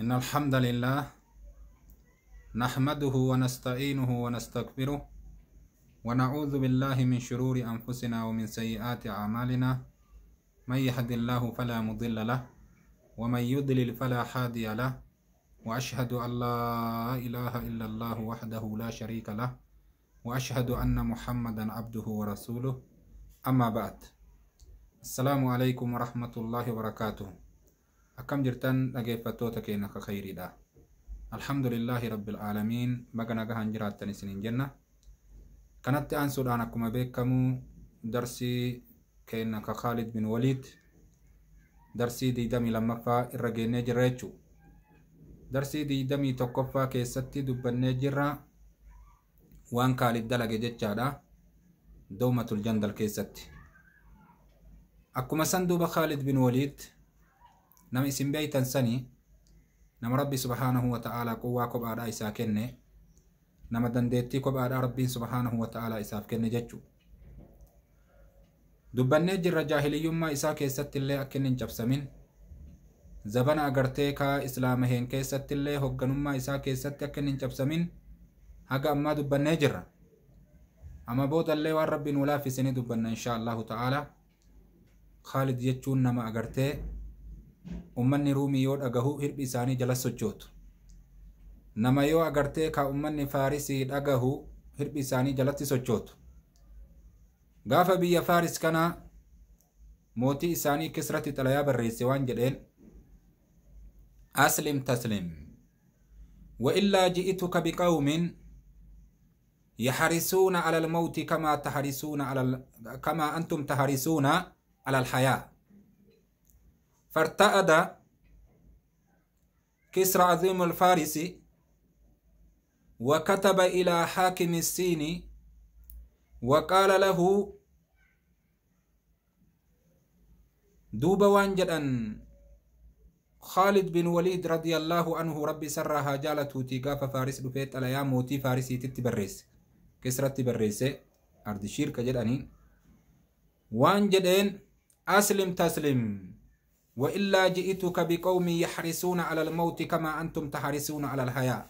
إن الحمد لله نحمده ونستعينه ونستغفره ونعوذ بالله من شرور أنفسنا ومن سيئات أعمالنا من يهد الله فلا مضل له ومن يضلل فلا هادي له وأشهد أن لا إله إلا الله وحده لا شريك له وأشهد أن محمدا عبده ورسوله أما بعد السلام عليكم ورحمة الله وبركاته akkam jirtan dhageeffattoota keenya akka khayriidha alhamdulillaahi rabbil aalamiin maga nagahan jiraattan isiniin jenna kanatti aansuudhaan akkuma beekamu darsii keenya ka khaalid bin waliid darsii diidamii lammaffaa irra geennee jirra jechuu darsii diidamii tokkoffaa keessatti dubbannee jirra waan khaalid dalage jechaadha doomatul jandal keessatti akkuma san duuba khaalid bin waliid nama isin beeytan sanii nama rabbi subhaanahu wa ta'aalaa quwwaa kophaadhaa isaa kenne nama dandeettii kophaadhaa rabbiin subhaanahu wa ta'aalaa isaaf kenne jechuu dubbannee jirra jaahiliyyummaa isaa keessatti illee akka hin cabsamin zabana agartee kaa islaamaheen keessatti illee hoogganummaa isaa keessatti akka hin cabsamin haga ammaa dubbannee jirra amma boodallee waan rabbiin walaaf isinii dubbanna insha allahu ta'aalaa khaalid jechuun nama agartee ummanni ruumii yoo dhagahu hirbi isaanii jala sochootu nama yoo agartee ka ummanni faarisii dhagahu hirbi isaanii jalatti sochootu gaafa biyya faaris kanaa mootii isaanii kisratti xalayaa barreesse waan jedheen aslim taslim وإلا جئتك بقوم يحرسون على الموت كما تحرسون على ال... كما أنتم تحرسون على الحياة فارتأد كسر عظيم الفارس وكتب إلى حاكم السين وقال له دوب وانجد أن خالد بن وليد رضي الله عنه ربي سرها جالته تيقاف فارس لفيت على موتي فارسي تتبريس كسرت تبريس أردشير وانجد أن أسلم تسلم وإلا جئتك بقوم يحرسون على الموت كما أنتم تحرسون على الحياة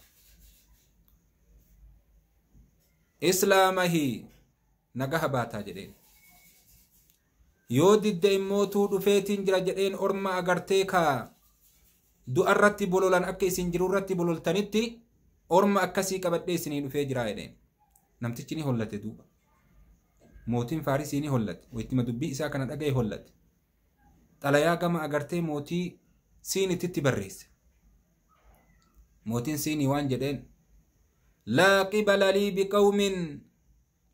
إسلامه نجاه باتا جدين يودد دين موتو دفيتين جرجرين أرما أغرتيكا دو أرتي بولولان أكي سنجرو رتي بولول تنتي أرما أكسي كبتلي سنين في جرائدين نمتشيني هولتي دوبا موتين فارسيني هولت ويتم دبي إساكنا أغي هولتي تلايا xalayaa أجرتي موتي سيني siinitti barreesse موتين سيني وان جدين لا قبل لي بقوم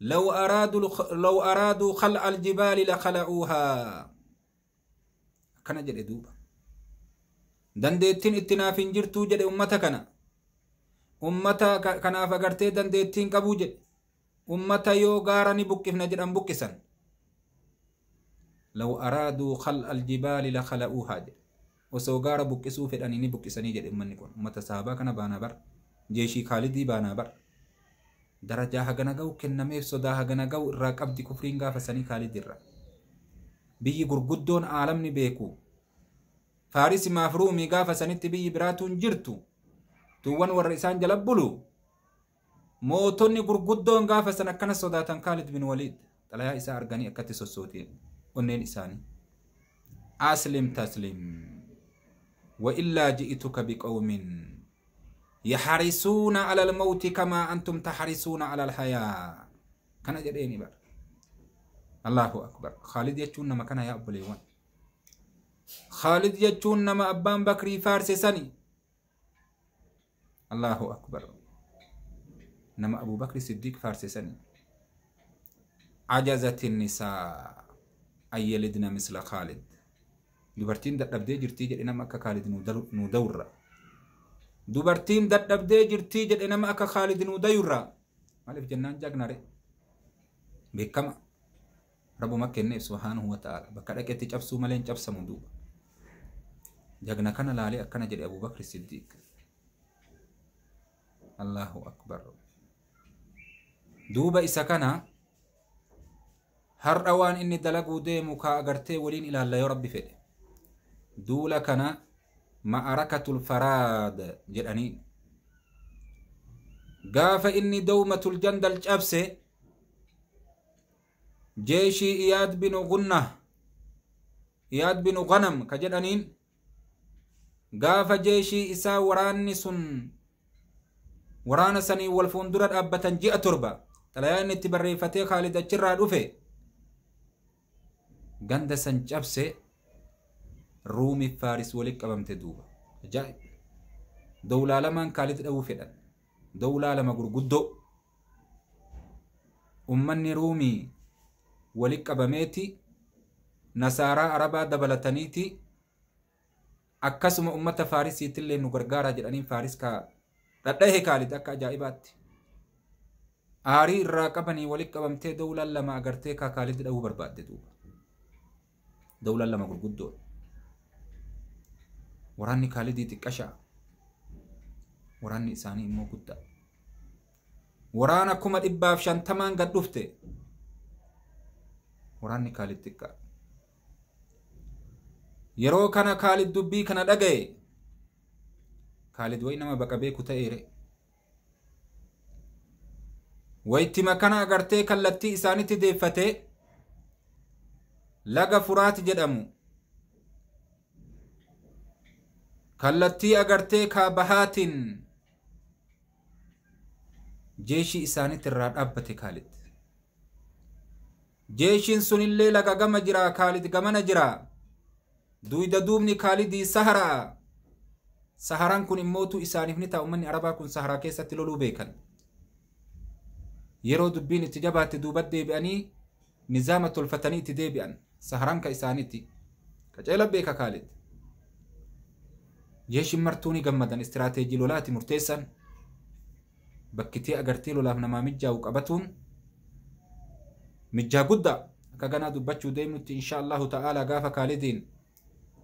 لو أرادوا لو أرادوا خلع الجبال لخلعوها كان جدي دوبا اتنا اتناف جرتو جدي أمتا كنا أمتا كان فقرتي دندتين قبو جدي أمتا يو غاراني بكفنا جدي أم بكسن لو أرادوا خلء الجبال لخلؤوها جد وسوغار بكسو في الأنين بكساني جد إمان نكون متسابا كان بانا بر جيشي خالدي بانا بر درجة هغنا غو كنميف صدا هغنا غو راقب دي كفرين غافساني خالدي را بيي غرغدون عالمني بيكو فارس مافرومي غافساني تبيي براتون جرتو توان ورئسان جلبلو موتوني غرغدون غافسان أكنا صدا تنكالد بن وليد طلعها إسا أرغاني أكتسو السوتين أنين isaanii أسلم تسلم وإلا جئتك بقوم يحرسون على الموت كما أنتم تحرسون على الحياة كان جديني بار الله أكبر خالد يجون ما كان يأبو ليوان خالد يجون ما أبان بكري فارس سني الله أكبر نما أبو بكر صديق فارس سني عجزت النساء أيلدنا مثل خالد دوبرتين دب دجر تيجر إنما أك خالد نودورة دوبرتين دب دجر تيجر إنما أك خالد نودورة مالف جنان جاك ناري بكما رب ما كنا سبحانه وتعالى بكرك تجاب سو ملين جاب سمودو جاكنا كان لالي أكنا جري أبو بكر الصديق الله أكبر دوبا إسا har'a waan inni dalaguu deemu kaa agartee waliin ilaalla yoo rabbi fedhe duula kana ma'arakatul faraad jedhanii gaafa inni dawmatul jandal cabse jeeshii iyaad binu gunna iyaad binu ganam ka jedhaniin gaafa jeeshii isaa waraanni sun waraana sanii wal fuundura dhaabbatan ji'a torba xalayaa inni itti barreeffatee khaalid achirraa dhufe ganda san cabse ruumiif faaris walitti qabamte duuba ajaa'ib dawlaa lamaan kaalitti dhabuu fedhan dawlaa lama gurguddoo ummanni ruumii walitti qabameeti nasaaraa arabaa dabalataniiti akkasuma ummata faarisiitti illee nu gargaaraa jedhanii faaris ka dhadhahe kaalit akka ajaa'ibaatti aarii irraa qabanii walitti qabamtee dawlaan lama agartee kaakaalitti dhabuu barbaadde duuba dawlan lama gurguddoodha. Waraanni Kaalidii xiqqashaa waraanni isaanii immoo guddaa. Waraana kuma dhibbaaf shantamaan gad dhufte waraanni Kaalid xiqqaa. Yeroo kana Kaalid dubbii kana dhaga'e Kaalid wayi nama baqa beeku ta'eere. Wayittima kana agartee kallattii isaanitti deeffatee laga furaati jedhamu kallattii agartee kaabahaatiin jeeshii isaanitti irraa dhaabbate kaalid jeeshiin sunillee laga gama jiraa kaalid gamana jiraa duyda duubni kaalidii saharaa saharaan kun immootu isaaniif ni ta'a ummanni arabaa kun saharaa keessatti loluu beekan yeroo dubbiin itti jabaate duubat deebi'anii nizaama tolfatanii itti deebi'an sahranka isaaniitti qaceela beeka kaaletti. Jeeshin martuu ni gammadan istiraateejii lolaati murteessan bakkitee agartee lolaaf namaa mijjaa'u qabatuun mijjaa guddaa akka ganaa dubbachuu deemnutti insha Allahu ta'aalaa gaafa kaalidiin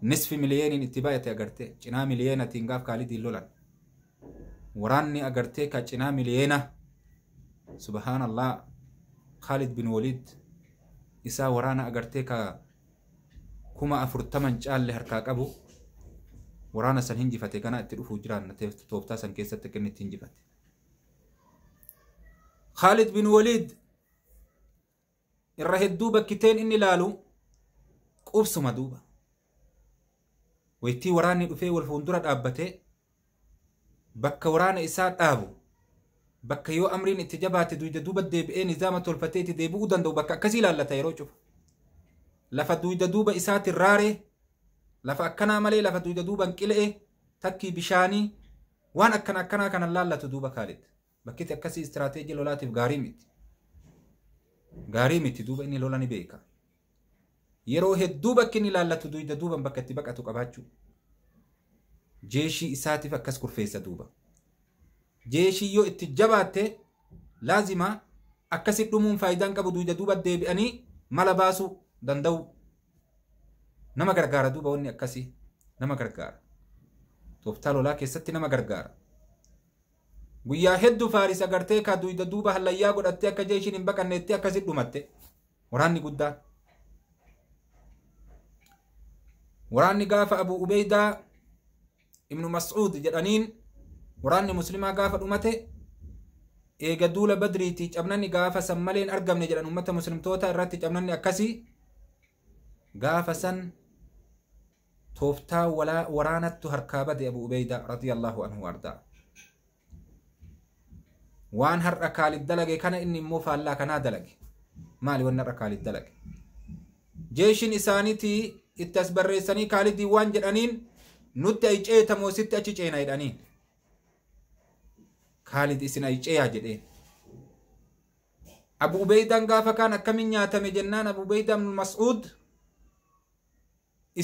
nisfi miliyeeniin itti baay'ate agartee cinaa miliyeenatiin gaaf kaalidiin lolan waraanni agartee ka cinaa miliyeena subhaanallaa خالد بن وليد isaa waraana agartee ka kuma afurtaman caalle harkaa qabu waraana san hinjifate kana itti dhufuu jiraanna tooftaa san keessatti kennitti hinjifate. Khaalid bin Waliid irra hedduu bakkiteen inni ilaalu qubsuma duuba. Waytii waraanni dhufee wal fuuldura dhaabbatee bakka waraana isaa dhaabu bakka yoo amriin itti jabaate duyda duuba deebi'ee nizaama tolfateeti deebi'uu danda'u bakka akkasii ilaallata yeroo cufu lafa duyda duuba isaatiin raaree lafa akkanaa malee lafa duyda duuban qila'e takkii bishaanii waan akkana akkanaa kanan laallatu duuba kaalidha bakkiti akkasii istiraateejii lolaatiif gaarii miti gaarii miti duuba inni lola ni beeka yeroo hedduu bakki inni laallatu duyda duuban bakka itti baqatu qabaachuu jeeshii isaatiif akkas kurfeessa duuba. jeeshii yoo itti jabaatte laazima akkasit dhumuun faayidaan qabu duuda duuba deebi'anii mala baasuu danda'u. Nama gargaara duuba wanni akkasii nama gargaara. Tooftaa lolaa keessatti nama gargaara. Guyyaa hedduu faaris agartee ka duuda duuba hallayyaa godhattee akka jeeshiin hin baqanneetti akkasit dhumatte waraanni guddaa. Waraanni gaafa Abu Ubeydaa Ibnu Mas'uud jedhaniin waraanni muslimaa gaafa dhumate eega duula badriiti cabnanni gaafa san malee hin argamne jedhan ummata muslimtoota irratti cabnanni akkasii gaafa san tooftaa waraanattu harkaa bade abu ubeyda radiyallaahu anhu ardaa waan har'a kaalib dalage kana inni immoo faallaa kanaa dalage maali wanni har'a kaalib dalage jeeshin isaaniitii itti as barreessanii kaalidii waan jedhaniin nutti ay ceetamoo sitti achi ceenaa jedhaniin khaalid isin ayceeyaa jedheen abu ubeydaan gaafa kaan akkamin nyaatame jennaan abu ubeyda ibnu mas'uud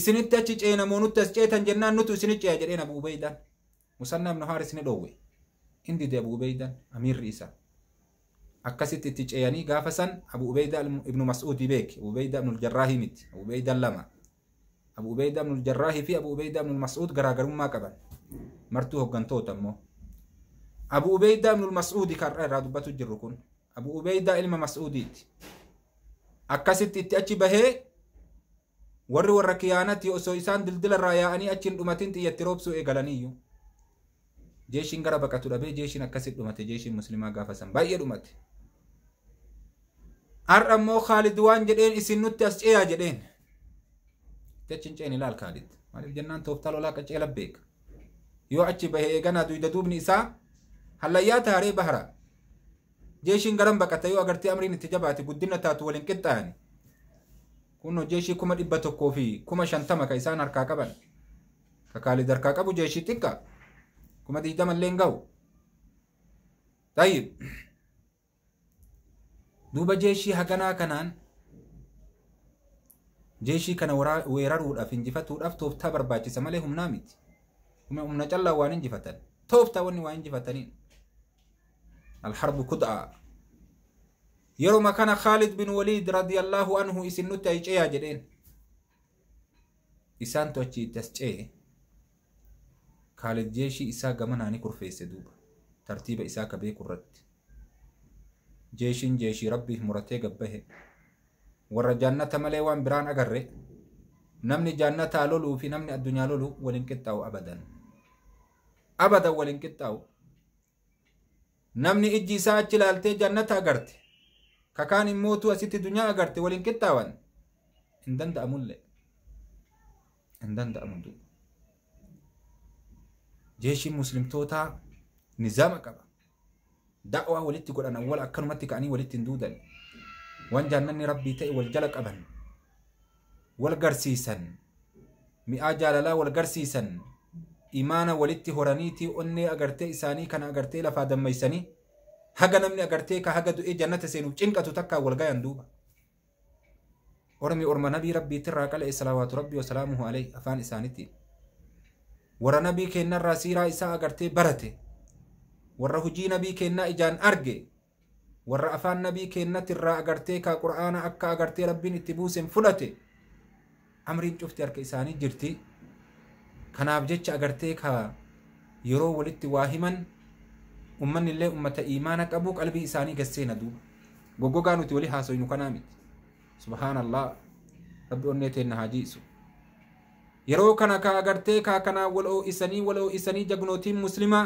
isinitti achi cee namoonutti as ceetan jennaan nutu isini ceeya jedheen abu ubeydaan musannaa ibnu haaris ni dhowwe indide abu ubeydaan amiirri isaa akkasitti itti ceeyanii gaafa san abu ubeyda ibnu mas'uudi beeki abu ubeyda ibnu jarraahi miti abu ubeydaan lama abu ubeyda ibnu jarraahi fi abu ubeyda ibnu mas'uud garaagarummaa qaban martuu hoggantoota immoo أبو أبيدة من المسعودي كرر دبتو جركون أبو أبيدة إلما مسعوديت أكست إتأتي به warri warra kiyaanatti osoo isaan dildila irraa yaa'anii achiin dhumatiin xiyyatti roobsuu eegalaniyyuu jeeshiin gara baqatu dhabee jeeshiin akkasi dhumate jeeshiin muslimaa gaafa san baay'ee dhumate har'a immoo khaalid waan jedheen isin nutti as ceeyaa jedheen jechiin ceen ilaal khaalid maaliif jennaan tooftaa lolaa qaceela beeka yoo achi bahee eeganaa duyda duubni isaa هلا هاري بهرة جيشين قرن بكتايو أغرتي أمرين اتجاباتي قدنا تاتو والانقطان كونو جيشي كما دبتو كوفي كما شنتما كيسان أركاكبا ككالي دركاكبو جيشي تكا كما ديدما لينقو طيب دوبا جيشي هقنا كنان جيشي كان ويرارودhaaf injifatuudhaaf tooftaa barbaachisa malee humnaa miti humna callaa waan injifatan tooftaa wanni waa injifataniin alharbu kud'a Yeroo kana khaalid bin waliid radiyallaahu anhu isin nuti ay jedheen isaan tochiitti as ce'e khaalid jeeshii isaa gamanaani kurfeesse duuba tartiiba isaa ka beeku irratti jeeshiin jeeshii rabbiif muratee gabbahe warra jaannata malee waan biraan agarre namni jaannataa loluu fi namni addunyaa lolu waliin qixxaa'u abadan abadan waliin qixxaa'u namni ijji isaa achi ilaaltee jannata agarte kakaan immootu asitti dunyaa agarte waliin qixxaawan hin danda'amullee hin danda'amu duuba jeeshiin muslimtootaa nizaama qaba da'waa walitti godhan awwal akkanumatti ka'anii walitti hin duudan waan jaannanni rabbii ta'e wal jala qaban wal garsiisan mi'aa jaalalaa wal garsiisan imaana walitti horaniitii onnee agartee isaanii kana agartee lafaa dammeysanii haga namni agartee ka haga du'ee jannata seenuuf cinqatu takkaan wal gayan duuba ormi orma nabii rabbiitirraa qala'e salawaatu rabbii wasalaamuhu alayhi afaan isaaniitiin warra nabii irraa siiraa isaa agartee barate warra hujii nabii kennaa ijaan arge warra afaan nabii irraa agartee ka qur'aana akka agartee rabbiin itti buusen fudhate amriin cufti harka isaanii jirti kanaaf jecha agartee ka yeroo walitti waa himan ummanni illee ummata iimaana qabu qalbii isaanii gasseena duuba goggogaa nuti wali haasofnu kanaa miti subhaanallaa rabbi onnee teenna haa jiisu yeroo kana ka agartee kaa kanaa wal oo'isanii wal oo'isanii jagnootiin muslimaa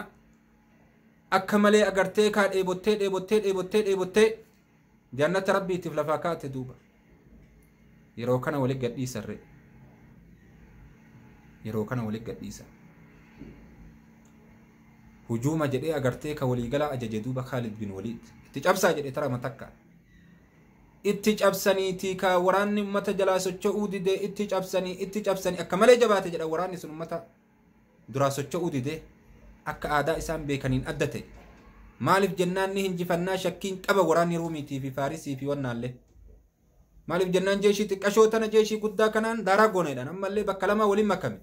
akka malee agartee kaa dheebottee dheebottee dheebottee dheebottee jannata rabbiitiif lafaa kaate duuba yeroo kana wali gadhiisarree yeroo kana walit gadhiisa hujuuma jedhee agartee ka waliigalaa ajaje duuba khaalid bin waliid itti cabsaa jedhe tarama takka itti cabsaniitii ka waraanni ummata jalaa socho'uu didee itti cabsanii itti cabsanii akka malee jabaate jedha waraanni sun ummata duraa socho'uu didee akka aadaa isaan beekaniin adda ta'e maaliif jennaan ni hinjifannaa shakkiin qaba waraanni ruumiitii fi faarisii fi wannaallee maaliif jennaan jeeshii xiqqashoo tana jeeshii guddaa kanaan daaraa gooneedhaan ammallee bakka lamaa waliin makame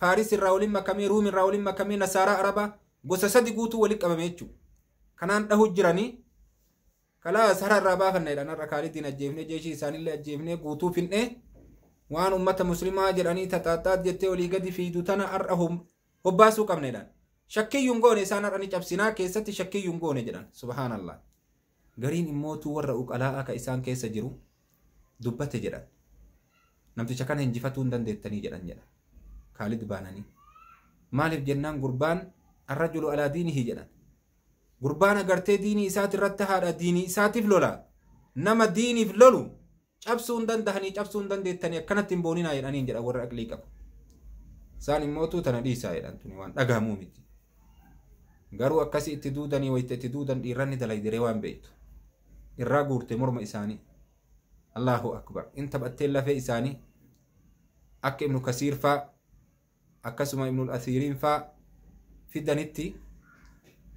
faaris irraa waliin makamee ruum irraa waliin makamee nasaaraa arabaa gosa sadi guutuu waliin qabame jechuudha kanaan dhahuut jiranii kalaas hara irraa baafanneedhaan har'a kaalitiin ajjeefnee jeeshii isaanillee ajjeefnee guutuu finnee waan ummata muslimaa jedhanii taxaaxaat jettee olii gadi fiidu tana har'a hobbaasuu qabneedhaan shakkiyyuun goone isaan har'a ni cabsinaa keessatti shakkiyyuun goone jedhan subhaanallah gariin immootuu warra uqalaa'aa ka isaan keessa jiru dubbate jedhan namticha kana hinjifatuun dandeettanii jedhan jedhan kaalid baananii maaliif jennaan gurbaan arrajulu alaa diinihii jedhan gurbaan agartee diinii isaati irratti haadha diinii isaatiif lola nama diiniif lolu cabsuu hin dandahanii cabsuu hin dandeettanii akkanatti hin booninaa jedhaniin jedha warra aqlii qabu isaan immootuu tana dhiisaa jedhan tuni waan dhagahamuu miti garuu akkasii itti duudanii wayita itti duudan dhiirranni dalaydire waan beektu irraa guurte morma isaanii allahu akbar in taphattee lafee isaanii akka ibnu kasiirfaa akkasuma ibnul asiiriin faa fidanitti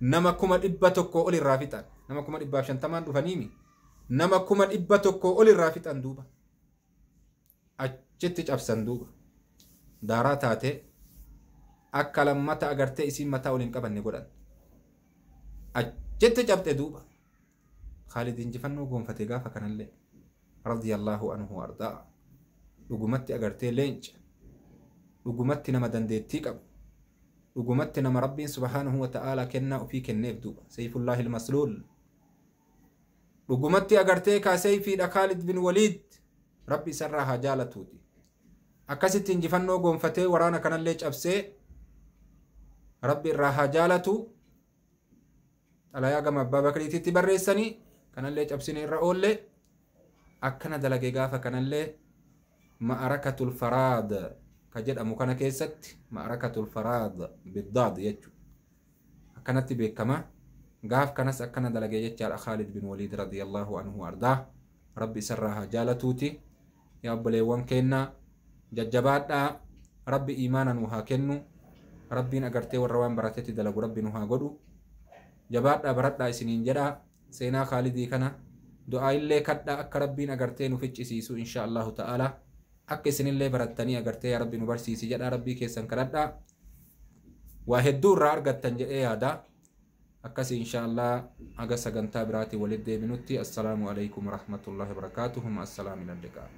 nama kuma dhibba tokko ol irraa fixan nama kuma dhibbaaf shantamaan dhufaniimi nama kuma dhibba tokko ol irraa fixan duuba achitti cabsan duuba daaraa taate akka lammata agartee isiin mataa ol hin qabanne godhan achitti cabxe duuba خالد انجفنو قوم فتيقافا كان الليل رضي الله عنه وارضاه لقمت أقرتي لينج dhugumatti nama dandeettii qabu dhugumatti nama rabbiin subhaanahu wata'aalaa kennaa ofii kenneef duuba sayfullaahi ilmasluul dhugumatti agartee kaa sayfiidha khaalid bin waliid rabbi isarraa haa jaalatuuti akkasitti injifannoo goonfatee waraana kanallee cabsee rabbi irraa haa jaalatu xalayaa gama abbaa bakriititti barreessanii kanallee cabsine irra oollee akkana dalage gaafa kanallee ma'arakatul faraad كجد أمو كان كيست معركة الفراد بالضاد يجو أكنت بكما قاف كنس أكنا دلقى يجال خالد بن وليد رضي الله عنه وأرضاه ربي سراها جالتوتي يا أبليوان كينا ججباتا ربي إيمانا وها كنو ربي أقرتي والروان براتتي دلقوا ربي نها قدو جباتا براتا سنين جدا سينا خالدي كنا دعا إلي كتا أك ربي أقرتي نفتش سيسو إن شاء الله تعالى akka isinillee barattanii agartee yaa rabbiin barsiisi jedha rabbii keessan kadhadha waa hedduu irraa argattan jedhee yaada akkasi inshaallah haga sagantaa biraatiin walit deebinutti assalaamu alaikum warahmatullahi wabarakaatuhu ma assalaamu ilalliqaa